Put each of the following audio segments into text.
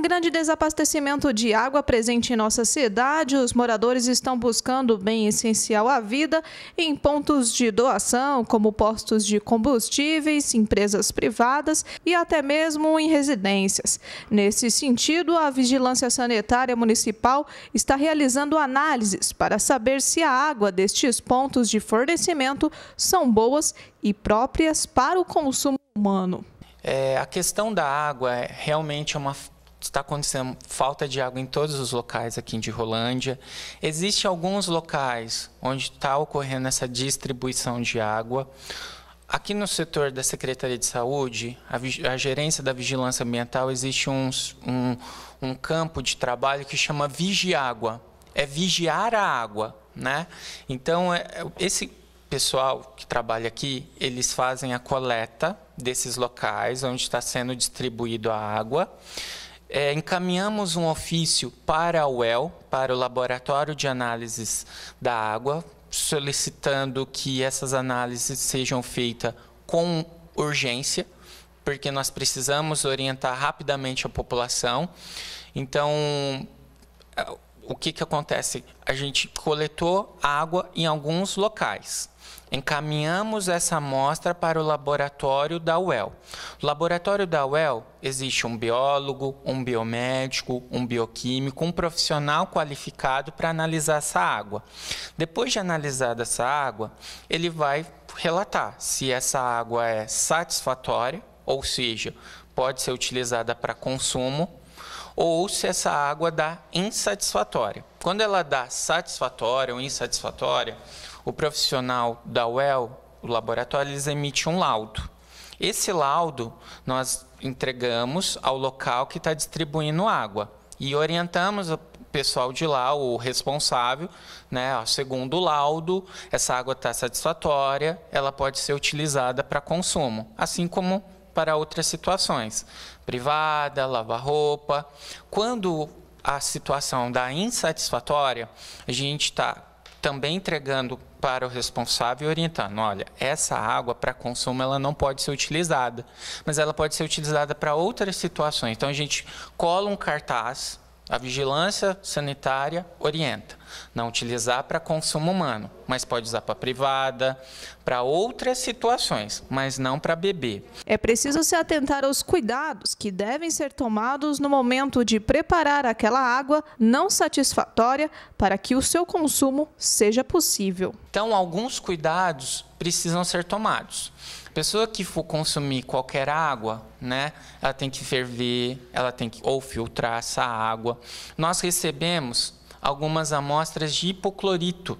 um grande desabastecimento de água presente em nossa cidade, os moradores estão buscando o bem essencial à vida em pontos de doação, como postos de combustíveis, empresas privadas e até mesmo em residências. Nesse sentido, a Vigilância Sanitária Municipal está realizando análises para saber se a água destes pontos de fornecimento são boas e próprias para o consumo humano. É, a questão da água é realmente uma está acontecendo falta de água em todos os locais aqui de Rolândia. Existem alguns locais onde está ocorrendo essa distribuição de água. Aqui no setor da Secretaria de Saúde, a, a gerência da vigilância ambiental, existe um, um, um campo de trabalho que chama Vigiágua. É vigiar a água, né? Então, é, é, esse pessoal que trabalha aqui, eles fazem a coleta desses locais onde está sendo distribuído a água é, encaminhamos um ofício para a UEL, para o Laboratório de Análises da Água, solicitando que essas análises sejam feitas com urgência, porque nós precisamos orientar rapidamente a população. Então, o que, que acontece? A gente coletou água em alguns locais. Encaminhamos essa amostra para o laboratório da UEL. No laboratório da UEL existe um biólogo, um biomédico, um bioquímico, um profissional qualificado para analisar essa água. Depois de analisada essa água, ele vai relatar se essa água é satisfatória, ou seja, pode ser utilizada para consumo ou se essa água dá insatisfatória. Quando ela dá satisfatória ou insatisfatória, o profissional da UEL, o laboratório, eles emite um laudo. Esse laudo nós entregamos ao local que está distribuindo água e orientamos o pessoal de lá, o responsável, né? segundo o laudo, essa água está satisfatória, ela pode ser utilizada para consumo, assim como para outras situações, privada, lavar roupa. Quando a situação dá insatisfatória, a gente está também entregando para o responsável orientando, olha, essa água para consumo ela não pode ser utilizada, mas ela pode ser utilizada para outras situações. Então a gente cola um cartaz a vigilância sanitária orienta não utilizar para consumo humano, mas pode usar para privada, para outras situações, mas não para bebê. É preciso se atentar aos cuidados que devem ser tomados no momento de preparar aquela água não satisfatória para que o seu consumo seja possível. Então, alguns cuidados precisam ser tomados. Pessoa que for consumir qualquer água, né, ela tem que ferver, ela tem que ou filtrar essa água. Nós recebemos algumas amostras de hipoclorito.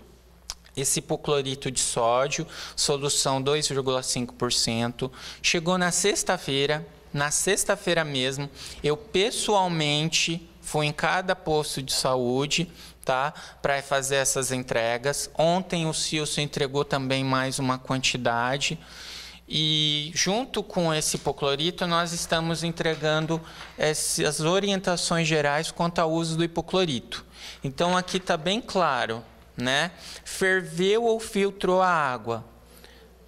Esse hipoclorito de sódio, solução 2,5%, chegou na sexta-feira, na sexta-feira mesmo, eu pessoalmente fui em cada posto de saúde, tá, para fazer essas entregas. Ontem o Silso entregou também mais uma quantidade. E junto com esse hipoclorito, nós estamos entregando essas orientações gerais quanto ao uso do hipoclorito. Então aqui está bem claro, né? Ferveu ou filtrou a água.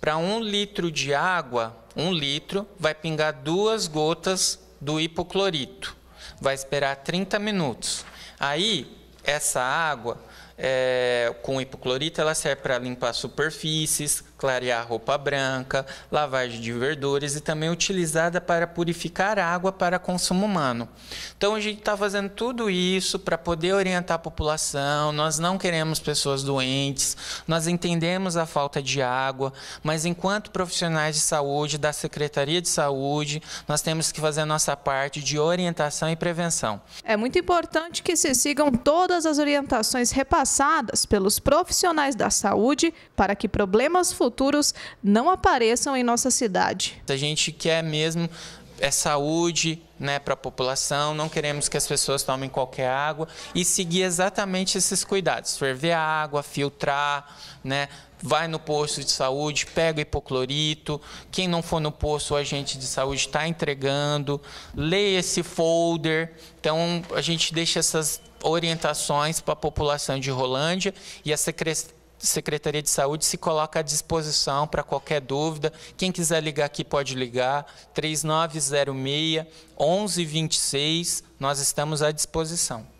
Para um litro de água, um litro vai pingar duas gotas do hipoclorito. Vai esperar 30 minutos. Aí essa água é, com hipoclorito, ela serve para limpar superfícies, clarear roupa branca, lavagem de verduras e também utilizada para purificar água para consumo humano. Então a gente está fazendo tudo isso para poder orientar a população. Nós não queremos pessoas doentes, nós entendemos a falta de água, mas enquanto profissionais de saúde da Secretaria de Saúde, nós temos que fazer a nossa parte de orientação e prevenção. É muito importante que se sigam todas as orientações repassadas passadas pelos profissionais da saúde para que problemas futuros não apareçam em nossa cidade. A gente quer mesmo é saúde né, para a população, não queremos que as pessoas tomem qualquer água e seguir exatamente esses cuidados: ferver a água, filtrar, né, vai no posto de saúde, pega hipoclorito. Quem não for no posto, o agente de saúde está entregando. Leia esse folder. Então, a gente deixa essas orientações para a população de Rolândia e a Secretaria Secretaria de Saúde se coloca à disposição para qualquer dúvida. Quem quiser ligar aqui pode ligar, 3906 1126, nós estamos à disposição.